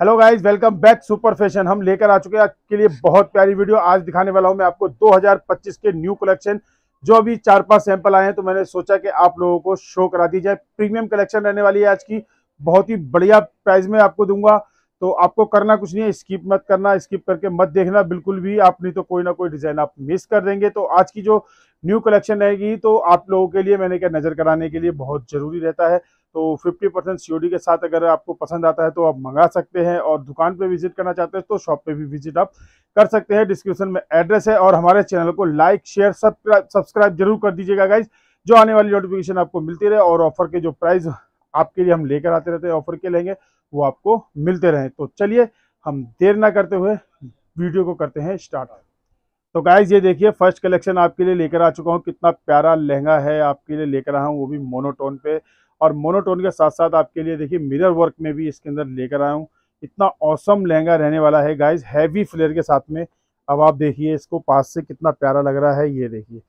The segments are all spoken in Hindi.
hello guys welcome back super fashion हम लेकर आ चुके हैं आपके लिए बहुत प्यारी वीडियो आज दिखाने वाला हूं मैं आपको 2025 के न्यू कलेक्शन जो अभी चार पांच सैंपल आए हैं तो मैंने सोचा कि आप लोगों को शो करा दी जाए प्रीमियम कलेक्शन रहने वाली है आज की बहुत ही बढ़िया प्राइस में आपको दूंगा तो आपको करना कुछ नहीं है स्किप मत करना स्किप करके मत देखना बिल्कुल भी आप नहीं तो कोई ना कोई डिज़ाइन आप मिस कर देंगे तो आज की जो न्यू कलेक्शन रहेगी तो आप लोगों के लिए मैंने क्या नज़र कराने के लिए बहुत ज़रूरी रहता है तो 50 परसेंट सी के साथ अगर आपको पसंद आता है तो आप मंगा सकते हैं और दुकान पे विजिट करना चाहते हैं तो शॉप पे भी विजिट आप कर सकते हैं डिस्क्रिप्शन में एड्रेस है और हमारे चैनल को लाइक शेयर सब्सक्राइब सब्सक्राइब जरूर कर दीजिएगा गाइज जो आने वाली नोटिफिकेशन आपको मिलती रहे और ऑफर के जो प्राइस आपके लिए हम लेकर आते रहते हैं ऑफर के लेंगे वो आपको मिलते रहें तो चलिए हम देर ना करते हुए वीडियो को करते हैं स्टार्ट तो गाइज ये देखिए फर्स्ट कलेक्शन आपके लिए लेकर आ चुका हूँ कितना प्यारा लहंगा है आपके लिए लेकर आया हूँ वो भी मोनोटोन पे और मोनोटोन के साथ साथ आपके लिए देखिए मिरर वर्क में भी इसके अंदर लेकर आया हूँ इतना औसम लहंगा रहने वाला है गाइज हैवी फ्लेयर के साथ में अब आप देखिए इसको पास से कितना प्यारा लग रहा है ये देखिए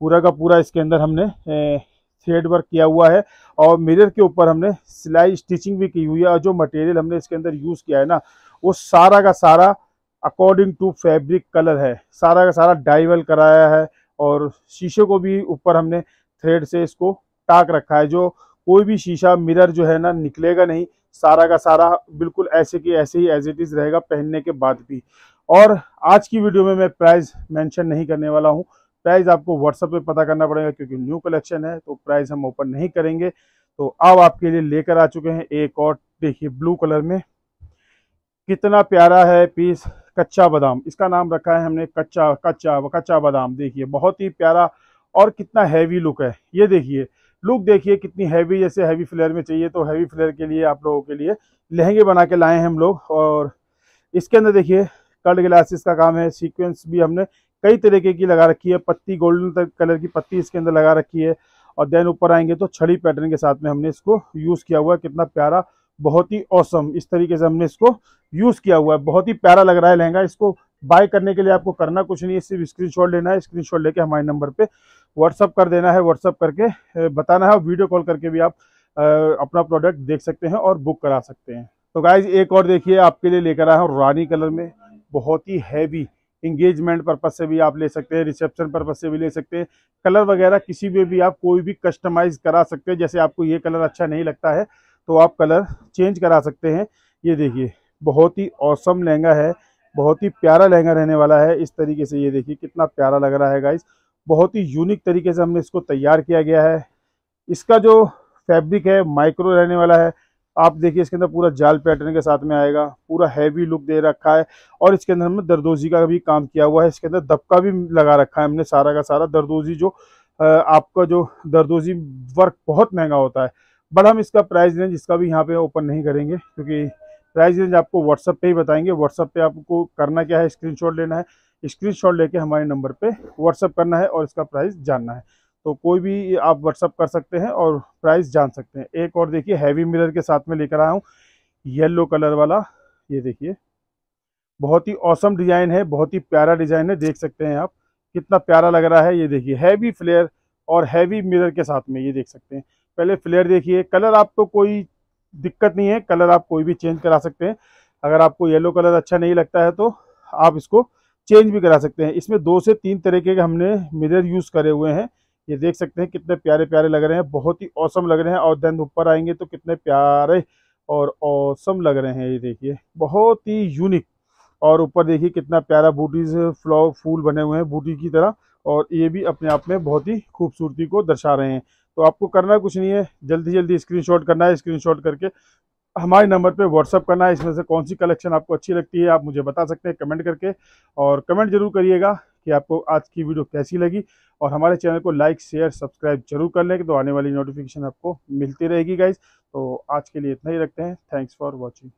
पूरा का पूरा इसके अंदर हमने थ्रेड वर्क किया हुआ है और मिरर के ऊपर हमने सिलाई स्टिचिंग भी की हुई है और जो मटेरियल हमने इसके अंदर यूज़ किया है ना वो सारा का सारा अकॉर्डिंग टू फैब्रिक कलर है सारा का सारा डाइवल कराया है और शीशे को भी ऊपर हमने थ्रेड से इसको टाक रखा है जो कोई भी शीशा मिरर जो है ना निकलेगा नहीं सारा का सारा बिल्कुल ऐसे की ऐसे ही एज इट इज़ रहेगा पहनने के बाद भी और आज की वीडियो में मैं प्राइस मेंशन नहीं करने वाला हूँ प्राइस आपको व्हाट्सअप पे पता करना पड़ेगा क्योंकि न्यू कलेक्शन है तो प्राइस हम ओपन नहीं करेंगे तो अब आपके लिए लेकर आ चुके हैं एक और देखिए ब्लू कलर में कितना प्यारा है पीस कच्चा बादाम इसका नाम रखा है हमने कच्चा कच्चा कच्चा बादाम देखिए बहुत ही प्यारा और कितना हैवी लुक है ये देखिए लुक देखिए कितनी हैवी जैसे हैवी फ्लेयर में चाहिए तो हैवी फ्लेयर के लिए आप लोगों के लिए लहंगे बना के लाए हैं हम लोग और इसके अंदर देखिए कर्ड ग्लासेस का काम है सीक्वेंस भी हमने कई तरीके की लगा रखी है पत्ती गोल्डन कलर की पत्ती इसके अंदर लगा रखी है और देन ऊपर आएंगे तो छड़ी पैटर्न के साथ में हमने इसको यूज़ किया हुआ है कितना प्यारा बहुत ही औसम इस तरीके से हमने इसको यूज़ किया हुआ है बहुत ही प्यारा लग रहा है लहंगा इसको बाय करने के लिए आपको करना कुछ नहीं है सिर्फ स्क्रीन लेना है स्क्रीन लेके हमारे नंबर पर व्हाट्सअप कर देना है व्हाट्सअप करके बताना है और वीडियो कॉल करके भी आप अपना प्रोडक्ट देख सकते हैं और बुक करा सकते हैं तो गाइज एक और देखिए आपके लिए लेकर आया हूँ रानी कलर में बहुत ही हैवी इंगेजमेंट पर्पज़ से भी आप ले सकते हैं रिसेप्शन पर्पज़ से भी ले सकते हैं कलर वगैरह किसी में भी आप कोई भी कस्टमाइज़ करा सकते हैं जैसे आपको ये कलर अच्छा नहीं लगता है तो आप कलर चेंज करा सकते हैं ये देखिए बहुत ही औसम लहंगा है बहुत ही प्यारा लहंगा रहने वाला है इस तरीके से ये देखिए कितना प्यारा लग रहा है गाइस बहुत ही यूनिक तरीके से हमने इसको तैयार किया गया है इसका जो फैब्रिक है माइक्रो रहने वाला है आप देखिए इसके अंदर पूरा जाल पैटर्न के साथ में आएगा पूरा हैवी लुक दे रखा है और इसके अंदर हमने दरदोजी का भी काम किया हुआ है इसके अंदर दबका भी लगा रखा है हमने सारा का सारा दरदोजी जो आपका जो दरदोजी वर्क बहुत महंगा होता है बट हम इसका प्राइस रेंज इसका भी यहाँ पे ओपन नहीं करेंगे क्योंकि प्राइस रेंज आपको व्हाट्सअप पे ही बताएंगे व्हाट्सअप पे आपको करना क्या है स्क्रीनशॉट लेना है स्क्रीनशॉट लेके हमारे नंबर पे व्हाट्सअप करना है और इसका प्राइस जानना है तो कोई भी आप व्हाट्सअप कर सकते हैं और प्राइस जान सकते हैं एक और देखिए हैवी मिरर के साथ में लेकर आया हूँ येलो कलर वाला ये देखिए बहुत ही औसम डिज़ाइन है बहुत ही प्यारा डिज़ाइन है देख सकते हैं आप कितना प्यारा लग रहा है ये देखिए हैवी फ्लेयर और हैवी मिरर के साथ में ये देख सकते हैं पहले फ्लेयर देखिए कलर आपको तो कोई दिक्कत नहीं है कलर आप कोई भी चेंज करा सकते हैं अगर आपको येलो कलर अच्छा नहीं लगता है तो आप इसको चेंज भी करा सकते हैं इसमें दो से तीन तरीके के हमने मिरर यूज़ करे हुए हैं ये देख सकते हैं कितने प्यारे प्यारे लग रहे हैं बहुत ही औसम लग रहे हैं और देन ऊपर आएंगे तो कितने प्यारे और औसम लग रहे हैं ये देखिए बहुत ही यूनिक और ऊपर देखिए कितना प्यारा बूटीज़ फ्लावर फूल बने हुए हैं बूटी की तरह और ये भी अपने आप में बहुत ही खूबसूरती को दर्शा रहे हैं तो आपको करना कुछ नहीं है जल्दी जल्दी स्क्रीनशॉट करना है स्क्रीनशॉट करके हमारे नंबर पे व्हाट्सअप करना है इसमें से कौन सी कलेक्शन आपको अच्छी लगती है आप मुझे बता सकते हैं कमेंट करके और कमेंट जरूर करिएगा कि आपको आज की वीडियो कैसी लगी और हमारे चैनल को लाइक शेयर सब्सक्राइब जरूर कर लें तो आने वाली नोटिफिकेशन आपको मिलती रहेगी गाइज तो आज के लिए इतना ही रखते हैं थैंक्स फॉर वॉचिंग